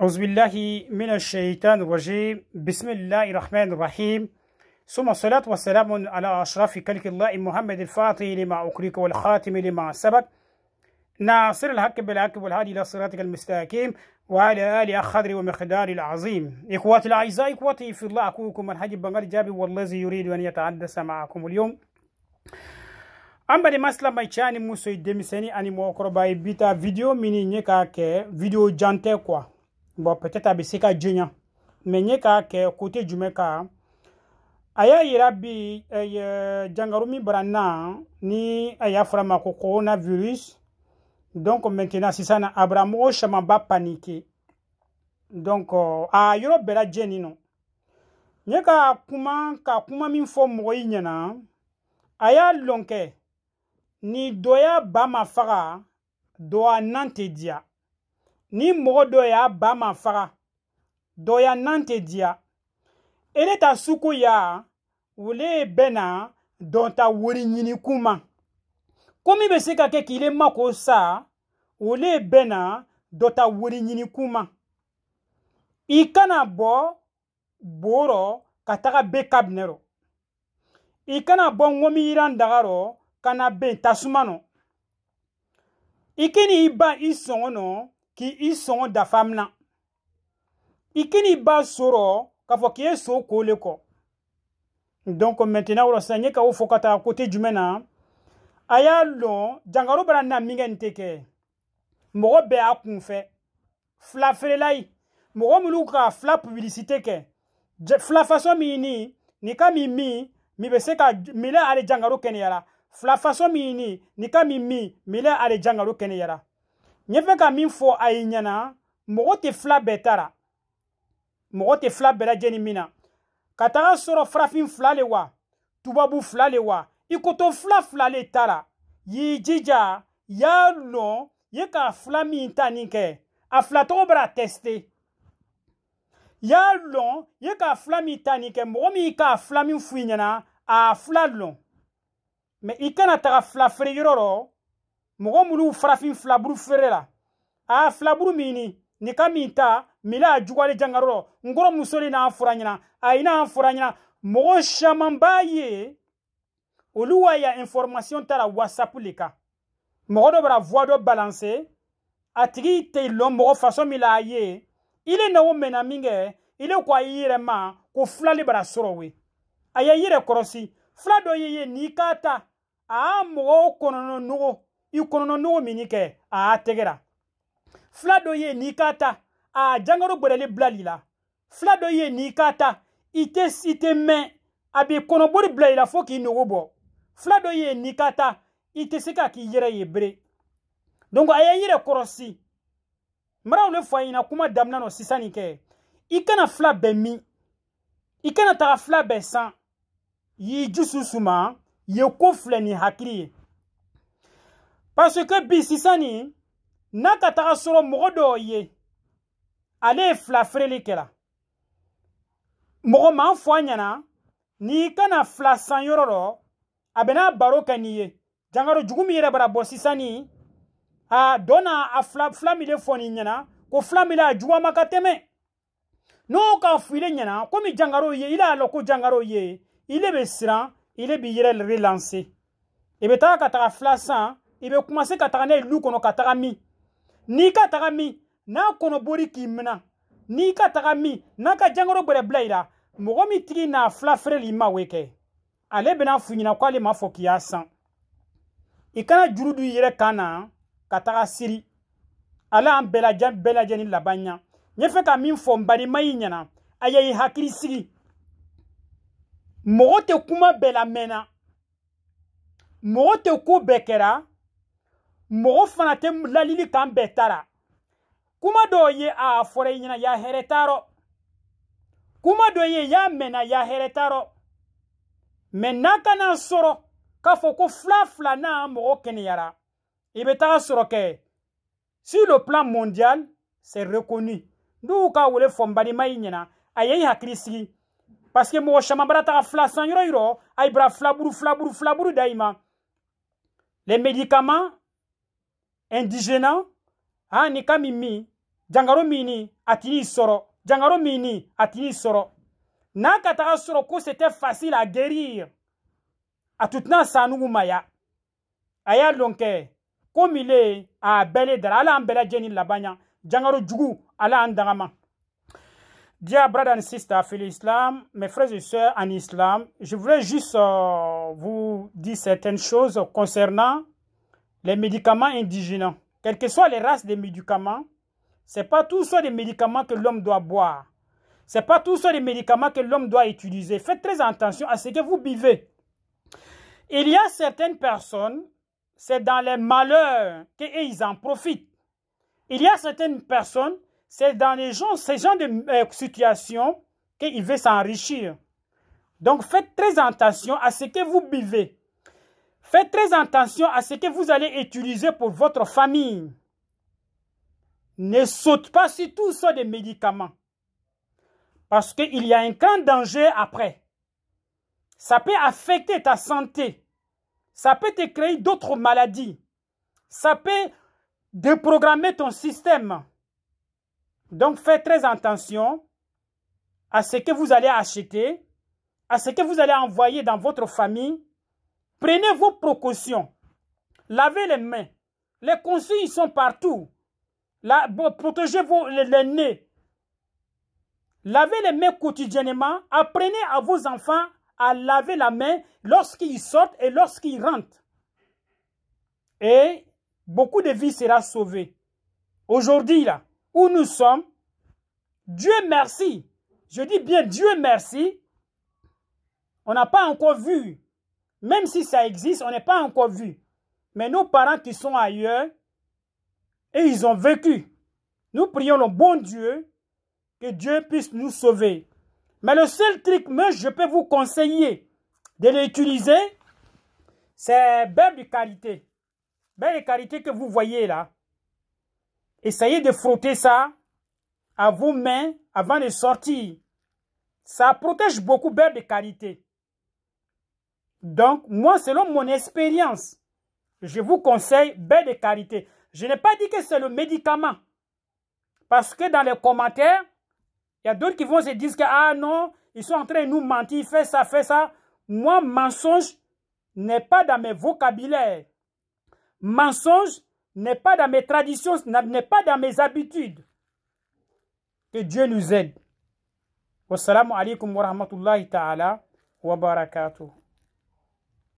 أعوذ بالله من الشيطان الرجيم بسم الله الرحمن الرحيم ثم الصلاة والسلام على أشرف كلك الله محمد الفاتح لما أكرك والخاتم لما سبق ناصر الحق بالحق والهادي إلى صراطك المستقيم وعلى آل أخضر ومقدار العظيم إخواتي الأعزاء إخوتي في الله أقولكم من حج بنغال جابي والذي يريد أن يتحدث معكم اليوم أما bade masila mai cɛ ni muso ye denmisɛni ani mɔgɔkɔrɔba ye bi ta video min ni ɲɛ bon peut-être a bɛ se ka jɛnya mɛ n ye k'a kɛ kote jumɛn kan a y'a yira bi eh, eh, jangaru min bara na ni a y'a fɔra ma ko coronavirus donc maintenant sisan na a bara mɔgɔ caman ba panike donc a yɔrɔ bɛɛ lajɛ nin nɔ n ye ka kuma ka kuma min fɔ mɔgɔ yi ɲɛna a y'a lɔn kɛ ni dɔ y'a ba ma faga dɔ a nan tɛ diya ni mɔgɔ dɔ y'a ba ma faga dɔya nan tɛ diya ele ta suku ya wule bɛna dɔnta wori ɲinikun ma ko min bɛ se ka kɛ k'ile mako sa wule na dɔta wori ɲinikun ma i kana bɔ bo rɔ ka taga be kabinɛ rɔ i kana bɔ ŋomi yiran daga rɔ ka na ben tasuma nɔ i keni i ba i sɔngɔ nɔ k' i sɔn dafa min na i kini ba sɔrɔ k'a fɔ k'i ye so ko le kɔ donc maintenant o la sisan n ye k'aw fɔ ka taa kote jumɛn na a y'a lɔn jankaro bana na min kɛ nin tɛ kɛ mɔgɔ bɛɛ y'a kun fɛ fila feerela ye mɔgɔ minnu ka fila publicité kɛ fila façon min ni nin ka min min min bɛ se ka milɛ ale jankaro kɛnɛyara fila façon min ni nin ka min min milɛ ale jankaro kɛnɛyara ɲɛ fɛ ka min fɔ a ye ɲɛna mɔgɔ tɛ fila bɛɛ tara mɔgɔ tɛ fila bɛɛ lajɛni min na ka taga sɔrɔ farafin fila le wa tubabu fila le wa i koto fila fila le tara y'i jija y'a lɔn ye k'a fila min ta nin kɛ a fila tɔgɔ bara tɛsite y'a lɔn ye k'a fila min ta nin kɛ mɔgɔ min k'a fila min f'u ɲɛna a fila lɔn mɛ i kana taga fila feere yɔrɔ rɔ mɔgɔ minnu farafin filaburu feere la a filaburu min ni nin ka min ta mila a jugale jangaro rɔ nkɔrɔ musoli n'an fura ɲina ayi n'an fura ɲina mɔgɔ caman b'a ye olu wa ya information taara whatsapp le kan mɔgɔ dɔ bara voix dɔ balancer a tigi tɛ lɔn mɔgɔ faso min la a ye ile nawo mɛnna min kɛ ile ko a y'i yɛrɛ ma ko filali bara sɔrɔ we a y'a yɛrɛ kɔrɔsi fila dɔ ye ye n'i k'a ta a mɔgɔ kɔnɔnɔ nogo i kɔnɔnɔnogo mini kɛ a y'a tɛgɛra fila dɔ ye n'i k'a ta a jangaro gwɛrɛli bilali la fila dɔ ye n'i k'a ta i tɛ i tɛ mɛn a b'i kɔnɔbori bila i la fɔɔ k'i nogo bɔ fila dɔ ye n'i ka ta i tɛ se ka k'i yɛrɛ ye bere donc a y'i yɛrɛ kɔrɔsi maraw le fɔ a ɲɛna kuma damina nɔ sisan nin kɛ i kana fila bɛɛ min i kana taga fila bɛɛ san y'i jusu suma ye ko filɛ nin hakili ye parce que bi sisani n'a ka taga sɔrɔ mɔgɔ dɔw ye ale ye fila feereli kɛra mɔgɔ man fɔ a ɲɛna n'i kana fila san yɔrɔ dɔ a bɛna baro kɛ n'i ye jankaro jugu min yɛrɛ bara bɔ sisani a dɔ na a fila fila min de fɔ n'i ɲɛna ko fila min la a juguya ma ka tɛmɛ n'o ka fɔ ile ɲɛna komi jankaro ye ile a lɔ ko jankaro ye ile bɛ siran ile b'i yɛrɛ relancer i bɛ taa ka taga fila san i be kumase ka taga n'a ye lu kɔnɔ ka taga min n'i ka taga min n'a kɔnɔ bori k'i mina n'i ka taga min n'a ka jankaro gwɛrɛ bila i la mɔgɔ min tigi n'a fila feereli i ma o kɛ ale bena fu ɲina ko ale m'a fɔ k'i y'a san i kana juru du i yɛrɛ kan na ka taga siri ala an bɛɛlajan bɛɛlajɛ ni laban ɲa ɲɛ fɛ ka min fɔ n badima yi ɲɛna a ya i hakili sigi mɔgɔ tɛ kuma bɛɛ lamɛnna mɔgɔ tɛ ko bɛɛ kɛra mɔgɔ te tɛ lalili kambetara kuma doye a fɔra ya heretaro. kuma doye y'a mena ya heretaro. Menaka n'a kana k'a fɔ ko n'a mɔgɔ kɛnɛyara i sur le plan mondial c'est reconnu n'u ka wele fɔ n balima i parce que mɔgɔ caman taga san yoro yoro. a bra bara filaburu filaburu filaburu les médicaments indigena ha ni kamimi jangaro mini atini a jangaro mini atini a n'a katara soro c'était facile à guérir a tout tɛna sa maya aya lonke. Komile, a beledra, ala ambela jangaro jugu ala andama Dear brothers and sisters, fil islam, mes frères et sœurs en islam, je voulais juste euh, vous dire certaines choses concernant les médicaments indigènes, quelles que soient les races des médicaments, ce n'est pas tout ça médicaments que l'homme doit boire. Ce n'est pas tout ça médicaments que l'homme doit utiliser. Faites très attention à ce que vous buvez. Il y a certaines personnes, c'est dans les malheurs qu'ils en profitent. Il y a certaines personnes, c'est dans les gens, ces gens de euh, situation qu'ils veulent s'enrichir. Donc faites très attention à ce que vous buvez. Faites très attention à ce que vous allez utiliser pour votre famille. Ne saute pas sur tout ça des médicaments. Parce qu'il y a un grand danger après. Ça peut affecter ta santé. Ça peut te créer d'autres maladies. Ça peut déprogrammer ton système. Donc faites très attention à ce que vous allez acheter, à ce que vous allez envoyer dans votre famille Prenez vos précautions. Lavez les mains. Les consignes sont partout. protégez vos, les, nez. Lavez les mains quotidiennement. Apprenez à vos enfants à laver la main lorsqu'ils sortent et lorsqu'ils rentrent. Et beaucoup de vies sera sauvées. Aujourd'hui, là, où nous sommes, Dieu merci. Je dis bien Dieu merci. On n'a pas encore vu même si ça existe, on n'est pas encore vu. Mais nos parents qui sont ailleurs, et ils ont vécu. Nous prions le bon Dieu que Dieu puisse nous sauver. Mais le seul truc que je peux vous conseiller de l'utiliser, c'est Belle de Carité. Belle de Carité que vous voyez là. Essayez de frotter ça à vos mains avant de sortir. Ça protège beaucoup Belle de Carité. Donc, moi, selon mon expérience, je vous conseille baie de carité. Je n'ai pas dit que c'est le médicament. Parce que dans les commentaires, il y a d'autres qui vont se dire que, ah non, ils sont en train de nous mentir, fais ça, fais ça. Moi, mensonge n'est pas dans mes vocabulaires. Mensonge n'est pas dans mes traditions, n'est pas dans mes habitudes. Que Dieu nous aide. Wassalamu wa